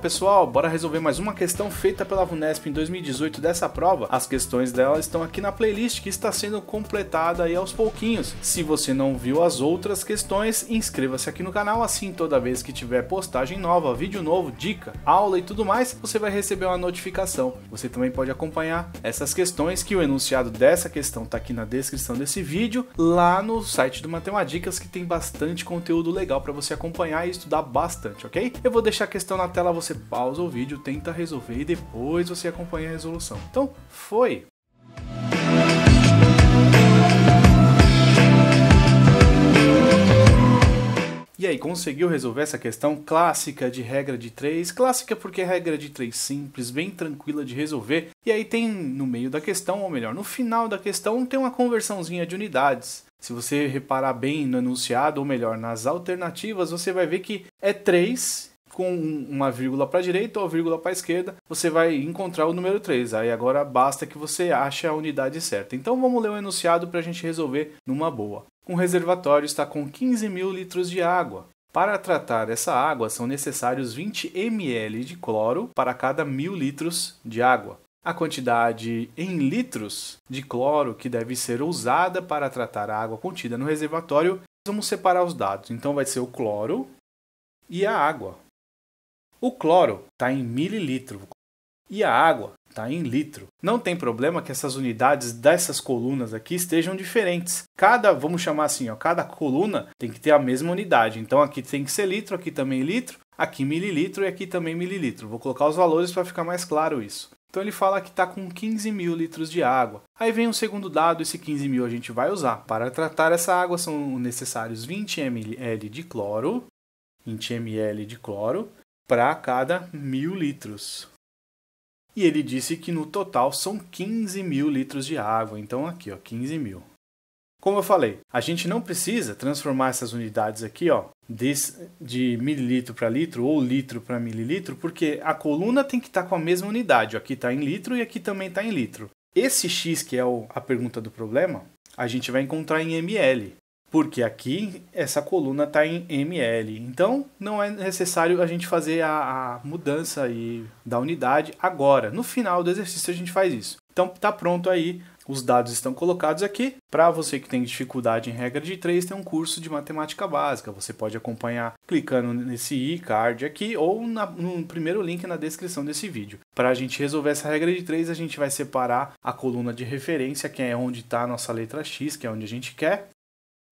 pessoal, bora resolver mais uma questão feita pela VUNESP em 2018 dessa prova. As questões dela estão aqui na playlist que está sendo completada aí aos pouquinhos. Se você não viu as outras questões, inscreva-se aqui no canal, assim toda vez que tiver postagem nova, vídeo novo, dica, aula e tudo mais, você vai receber uma notificação. Você também pode acompanhar essas questões que o enunciado dessa questão está aqui na descrição desse vídeo, lá no site do Matemáticas que tem bastante conteúdo legal para você acompanhar e estudar bastante, ok? Eu vou deixar a questão na tela, você você pausa o vídeo, tenta resolver e depois você acompanha a resolução. Então, foi! E aí, conseguiu resolver essa questão clássica de regra de 3? Clássica porque é regra de 3 simples, bem tranquila de resolver. E aí tem no meio da questão, ou melhor, no final da questão, tem uma conversãozinha de unidades. Se você reparar bem no enunciado, ou melhor, nas alternativas, você vai ver que é 3 com uma vírgula para a direita ou vírgula para a esquerda, você vai encontrar o número 3. Aí agora basta que você ache a unidade certa. Então vamos ler o enunciado para a gente resolver numa boa. Um reservatório está com 15 mil litros de água. Para tratar essa água, são necessários 20 ml de cloro para cada mil litros de água. A quantidade em litros de cloro que deve ser usada para tratar a água contida no reservatório, vamos separar os dados. Então vai ser o cloro e a água. O cloro está em mililitro e a água está em litro. Não tem problema que essas unidades dessas colunas aqui estejam diferentes. Cada, vamos chamar assim, ó, cada coluna tem que ter a mesma unidade. Então aqui tem que ser litro, aqui também litro, aqui mililitro e aqui também mililitro. Vou colocar os valores para ficar mais claro isso. Então ele fala que está com 15 mil litros de água. Aí vem um segundo dado, esse 15 mil a gente vai usar. Para tratar essa água são necessários 20 ml de cloro, 20 ml de cloro, para cada mil litros. E ele disse que no total são 15 mil litros de água, então aqui, ó, 15 mil. Como eu falei, a gente não precisa transformar essas unidades aqui ó, de mililitro para litro ou litro para mililitro, porque a coluna tem que estar tá com a mesma unidade. Aqui está em litro e aqui também está em litro. Esse x, que é o, a pergunta do problema, a gente vai encontrar em ml porque aqui essa coluna está em ml. Então não é necessário a gente fazer a, a mudança aí da unidade agora. No final do exercício a gente faz isso. Então tá pronto aí, os dados estão colocados aqui. Para você que tem dificuldade em regra de 3, tem um curso de matemática básica. Você pode acompanhar clicando nesse icard card aqui ou na, no primeiro link na descrição desse vídeo. Para a gente resolver essa regra de 3, a gente vai separar a coluna de referência, que é onde está a nossa letra x, que é onde a gente quer,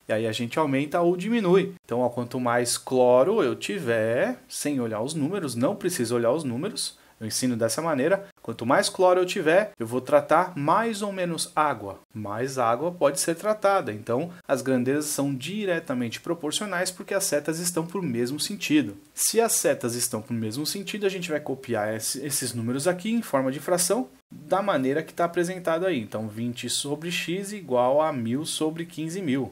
e aí a gente aumenta ou diminui. Então, ó, quanto mais cloro eu tiver, sem olhar os números, não preciso olhar os números, eu ensino dessa maneira. Quanto mais cloro eu tiver, eu vou tratar mais ou menos água. Mais água pode ser tratada. Então, as grandezas são diretamente proporcionais porque as setas estão para o mesmo sentido. Se as setas estão para o mesmo sentido, a gente vai copiar esses números aqui em forma de fração da maneira que está apresentado aí. Então, 20 sobre x igual a 1.000 sobre 15.000.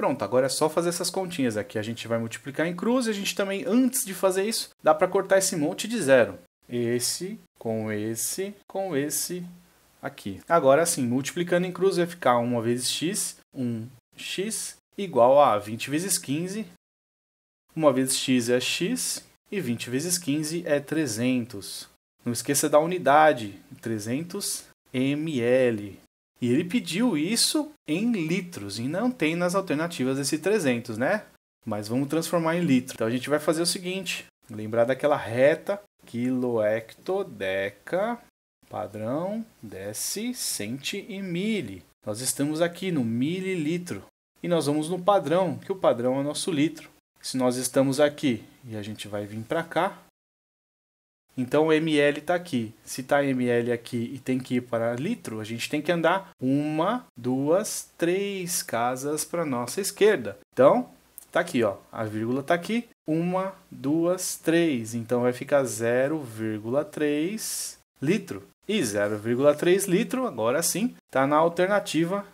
Pronto, agora é só fazer essas continhas aqui. A gente vai multiplicar em cruz e a gente também, antes de fazer isso, dá para cortar esse monte de zero. Esse, com esse, com esse aqui. Agora sim, multiplicando em cruz vai ficar 1 vezes x, 1x igual a 20 vezes 15. 1 vezes x é x e 20 vezes 15 é 300. Não esqueça da unidade, 300 ml. E ele pediu isso em litros, e não tem nas alternativas esse 300, né? Mas vamos transformar em litro. Então a gente vai fazer o seguinte, lembrar daquela reta, quilo, hecto, deca, padrão, desce, centi e mili. Nós estamos aqui no mililitro e nós vamos no padrão, que o padrão é o nosso litro. Se nós estamos aqui e a gente vai vir para cá, então o ml está aqui. Se está ml aqui e tem que ir para litro, a gente tem que andar uma, duas, três casas para nossa esquerda. Então está aqui, ó, a vírgula está aqui. Uma, duas, três. Então vai ficar 0,3 litro. E 0,3 litro, agora sim, está na alternativa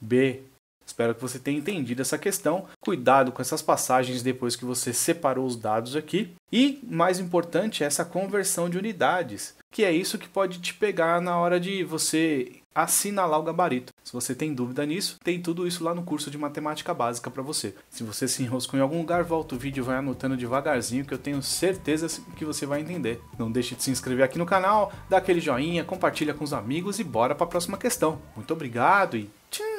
B. Espero que você tenha entendido essa questão. Cuidado com essas passagens depois que você separou os dados aqui. E, mais importante, essa conversão de unidades, que é isso que pode te pegar na hora de você assinalar o gabarito. Se você tem dúvida nisso, tem tudo isso lá no curso de matemática básica para você. Se você se enroscou em algum lugar, volta o vídeo e vai anotando devagarzinho que eu tenho certeza que você vai entender. Não deixe de se inscrever aqui no canal, dá aquele joinha, compartilha com os amigos e bora para a próxima questão. Muito obrigado e tchau!